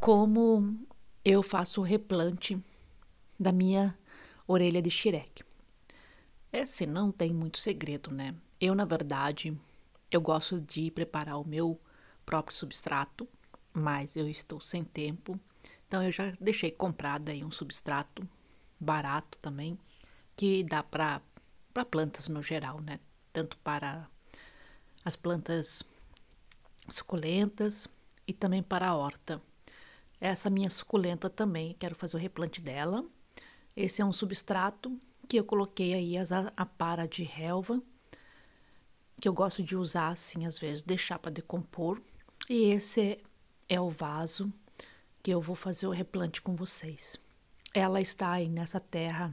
como eu faço o replante da minha orelha de É Esse não tem muito segredo, né? Eu, na verdade, eu gosto de preparar o meu próprio substrato, mas eu estou sem tempo. Então eu já deixei comprado aí um substrato barato também, que dá para para plantas no geral, né? Tanto para as plantas suculentas e também para a horta. Essa minha suculenta também, quero fazer o replante dela. Esse é um substrato que eu coloquei aí as, a para de relva, que eu gosto de usar assim às vezes, deixar para decompor. E esse é o vaso que eu vou fazer o replante com vocês. Ela está aí nessa terra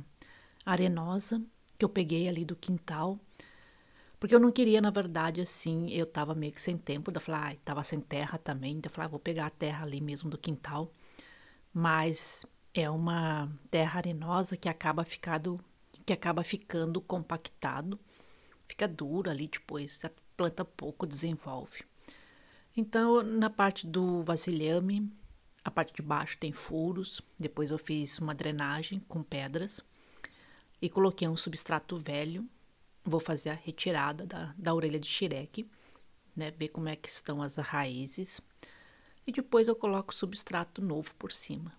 arenosa que eu peguei ali do quintal porque eu não queria, na verdade, assim, eu tava meio que sem tempo, da falar, ah, tava sem terra também, eu falar, ah, vou pegar a terra ali mesmo do quintal. Mas é uma terra arenosa que acaba ficado que acaba ficando compactado, fica duro ali depois, a planta pouco desenvolve. Então, na parte do vasilhame, a parte de baixo tem furos, depois eu fiz uma drenagem com pedras e coloquei um substrato velho Vou fazer a retirada da, da orelha de xireque, né? Ver como é que estão as raízes. E depois eu coloco substrato novo por cima.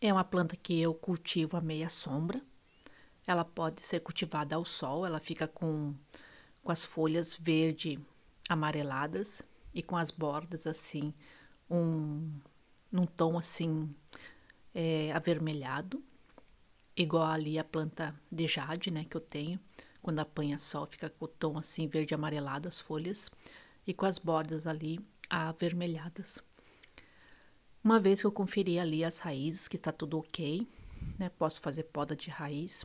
É uma planta que eu cultivo a meia sombra. Ela pode ser cultivada ao sol, ela fica com, com as folhas verde amareladas e com as bordas assim, um, num tom assim é, avermelhado, igual ali a planta de jade, né, que eu tenho. Quando apanha sol, fica com o tom assim verde amarelado as folhas e com as bordas ali avermelhadas. Uma vez que eu conferi ali as raízes, que está tudo ok, né? Posso fazer poda de raiz,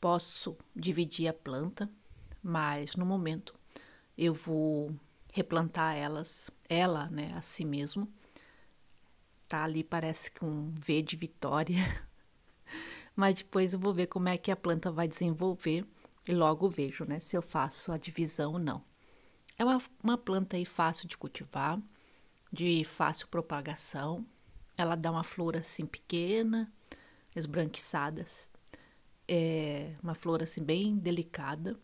posso dividir a planta, mas no momento eu vou replantar elas, ela, né, a si mesmo. Tá ali, parece que um V de vitória. mas depois eu vou ver como é que a planta vai desenvolver e logo vejo né, se eu faço a divisão ou não. É uma, uma planta aí fácil de cultivar, de fácil propagação. Ela dá uma flor assim pequena, esbranquiçadas. É uma flor assim bem delicada.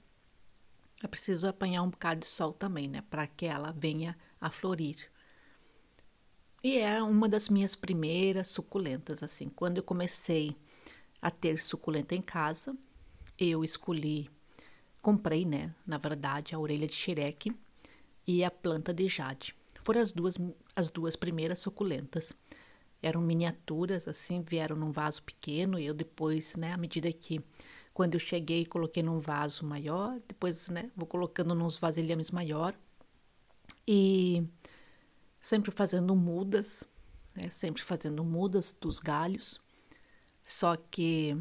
É preciso apanhar um bocado de sol também, né? Para que ela venha a florir. E é uma das minhas primeiras suculentas, assim. Quando eu comecei a ter suculenta em casa, eu escolhi, comprei, né, na verdade, a orelha de xereque e a planta de jade. Foram as duas, as duas primeiras suculentas. Eram miniaturas, assim, vieram num vaso pequeno e eu depois, né, à medida que quando eu cheguei, coloquei num vaso maior, depois, né, vou colocando nos vasilhames maior e sempre fazendo mudas, né, sempre fazendo mudas dos galhos. Só que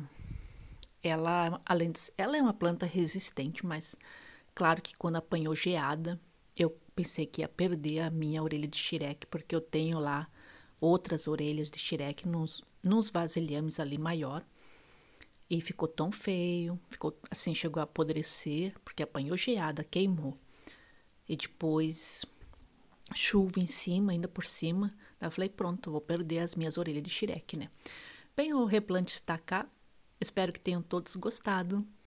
ela, além de, ela é uma planta resistente, mas claro que quando apanhou geada, eu pensei que ia perder a minha orelha de xireque, porque eu tenho lá outras orelhas de xireque nos, nos vasilhames ali maior. E ficou tão feio, ficou assim, chegou a apodrecer, porque apanhou geada, queimou. E depois chuva em cima, ainda por cima. eu falei, pronto, vou perder as minhas orelhas de xireque, né? Bem, o replante está cá. Espero que tenham todos gostado.